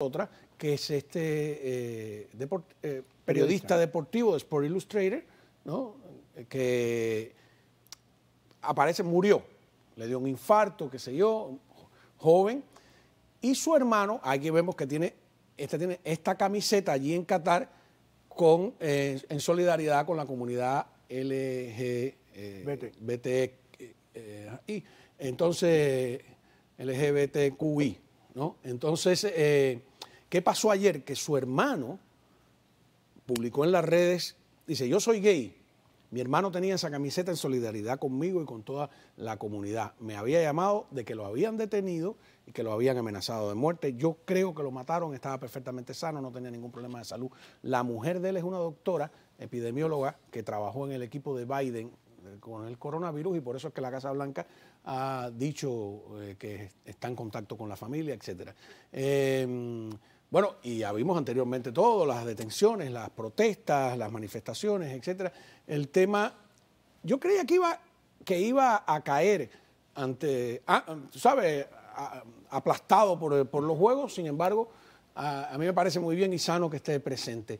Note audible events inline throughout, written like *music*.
otra, que es este eh, eh, periodista deportivo de Sport Illustrator ¿no? que aparece, murió, le dio un infarto, qué sé yo, joven, y su hermano, aquí vemos que tiene, este tiene esta camiseta allí en Qatar con, eh, en solidaridad con la comunidad LGBTI, entonces LGBTQI, ¿no? Entonces, eh, ¿Qué pasó ayer? Que su hermano publicó en las redes, dice, yo soy gay. Mi hermano tenía esa camiseta en solidaridad conmigo y con toda la comunidad. Me había llamado de que lo habían detenido y que lo habían amenazado de muerte. Yo creo que lo mataron, estaba perfectamente sano, no tenía ningún problema de salud. La mujer de él es una doctora, epidemióloga, que trabajó en el equipo de Biden eh, con el coronavirus y por eso es que la Casa Blanca ha dicho eh, que está en contacto con la familia, etcétera. Eh, bueno, y ya vimos anteriormente todo, las detenciones, las protestas, las manifestaciones, etcétera. El tema, yo creía que iba, que iba a caer ante, ah, ¿sabes? aplastado por, por, los juegos, sin embargo, a, mí me parece muy bien y sano que esté presente.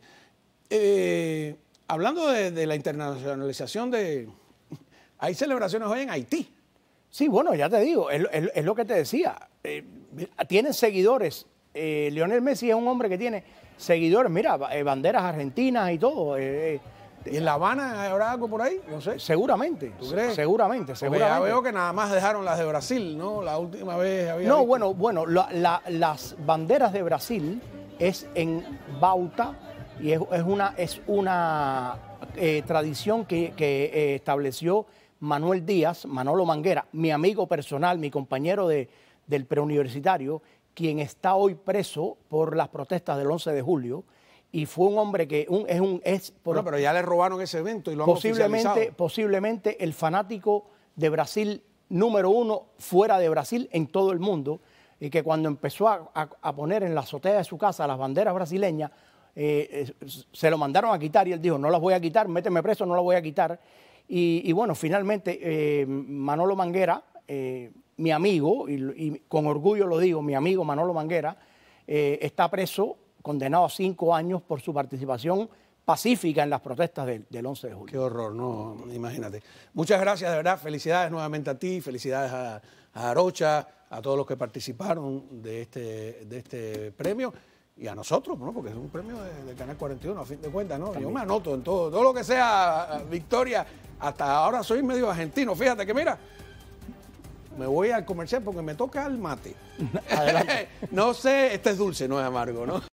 Eh, hablando de, la internacionalización de... *laughs* Hay celebraciones hoy en Haití. Sí, bueno, ya te digo, es, lo que te decía. Eh, tienen seguidores eh, Leonel Messi es un hombre que tiene seguidores, mira, eh, banderas argentinas y todo. Eh, ¿Y en La Habana habrá algo por ahí? No sé. Seguramente. Seguramente, seguramente. veo que nada más dejaron las de Brasil, ¿no? La última vez había. No, bueno, bueno, las banderas de Brasil es en Bauta y es, una, es una tradición que, estableció Manuel Díaz, Manolo Manguera, mi amigo personal, mi compañero de, del preuniversitario, quien está hoy preso por las protestas del 11 de julio y fue un hombre que es un es pero ya le robaron ese evento y lo han posiblemente posiblemente el fanático de Brasil número uno fuera de Brasil en todo el mundo y que cuando empezó a, poner en la azotea de su casa las banderas brasileñas eh, eh, se lo mandaron a quitar y él dijo no las voy a quitar méteme preso no las voy a quitar y, bueno finalmente eh, Manolo Manguera mi amigo, y, con orgullo lo digo, mi amigo Manolo Manguera, eh, está preso, condenado a cinco años por su participación pacífica en las protestas del, 11 de julio. Qué horror, no, imagínate. Muchas gracias, de verdad, felicidades nuevamente a ti, felicidades a, Arocha, a todos los que participaron de este, de este premio y a nosotros, porque es un premio de, Canal 41, a fin de cuentas, ¿no? Yo me anoto en todo, todo lo que sea eh, victoria. Hasta ahora soy medio argentino, fíjate que mira, me voy al comercial porque me toca el mate. *laughs* no sé, este es dulce, no es amargo, ¿no?